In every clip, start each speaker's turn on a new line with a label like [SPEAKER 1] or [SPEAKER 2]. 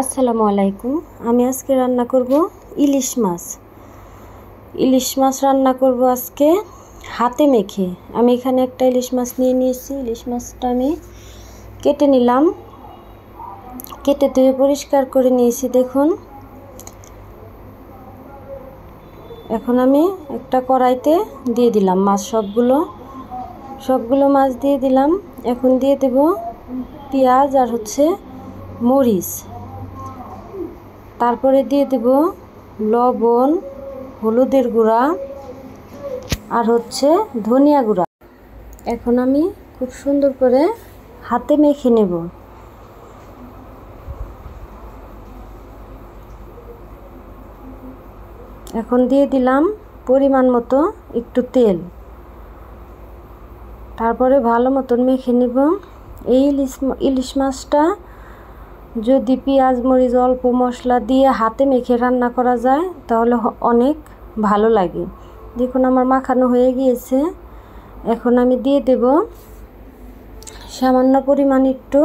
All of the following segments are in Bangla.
[SPEAKER 1] আসসালামু আলাইকুম আমি আজকে রান্না করব ইলিশ মাছ ইলিশ মাছ রান্না করব আজকে হাতে মেখে আমি এখানে একটা ইলিশ মাছ নিয়ে নিয়েছি ইলিশ মাছটা আমি কেটে নিলাম কেটে ধুয়ে পরিষ্কার করে নিয়েছি দেখুন এখন আমি একটা কড়াইতে দিয়ে দিলাম মাছ সবগুলো সবগুলো মাছ দিয়ে দিলাম এখন দিয়ে দেব পেঁয়াজ আর হচ্ছে মরিচ তারপরে দিয়ে দেব লবণ হলুদের গুঁড়া আর হচ্ছে ধনিয়া গুঁড়া এখন আমি খুব সুন্দর করে হাতে মেখে নেব এখন দিয়ে দিলাম পরিমাণ মতো একটু তেল তারপরে ভালো মতন মেখে নেব এই ইলিশ ইলিশ মাছটা যদি পেঁয়াজ মরিচ অল্প মশলা দিয়ে হাতে মেখে রান্না করা যায় তাহলে অনেক ভালো লাগে দেখুন আমার মাখানো হয়ে গিয়েছে এখন আমি দিয়ে দেব সামান্য পরিমাণ একটু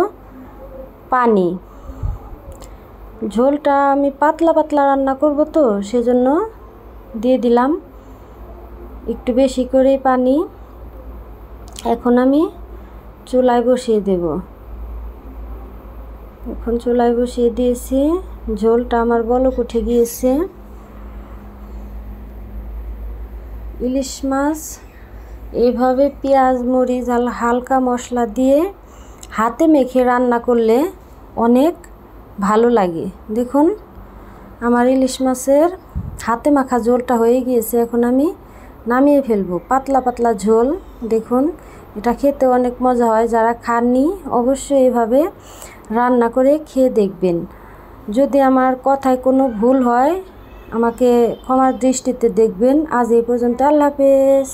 [SPEAKER 1] পানি ঝোলটা আমি পাতলা পাতলা রান্না করব তো সেজন্য দিয়ে দিলাম একটু বেশি করে পানি এখন আমি চুলায় বসিয়ে দেবো এখন চুলায় বসিয়ে দিয়েছি ঝোলটা আমার বলক উঠে গিয়েছে ইলিশ মাছ এইভাবে পেঁয়াজ মরিচ আর হালকা মশলা দিয়ে হাতে মেখে রান্না করলে অনেক ভালো লাগে দেখুন আমার ইলিশ মাছের হাতে মাখা ঝোলটা হয়ে গিয়েছে এখন আমি নামিয়ে ফেলবো পাতলা পাতলা ঝোল দেখুন এটা খেতে অনেক মজা হয় যারা খাননি অবশ্যই এভাবে রান্না করে খেয়ে দেখবেন যদি আমার কথায় কোনো ভুল হয় আমাকে ক্ষমার দৃষ্টিতে দেখবেন আজ এই পর্যন্ত আল্লাহ হাফেজ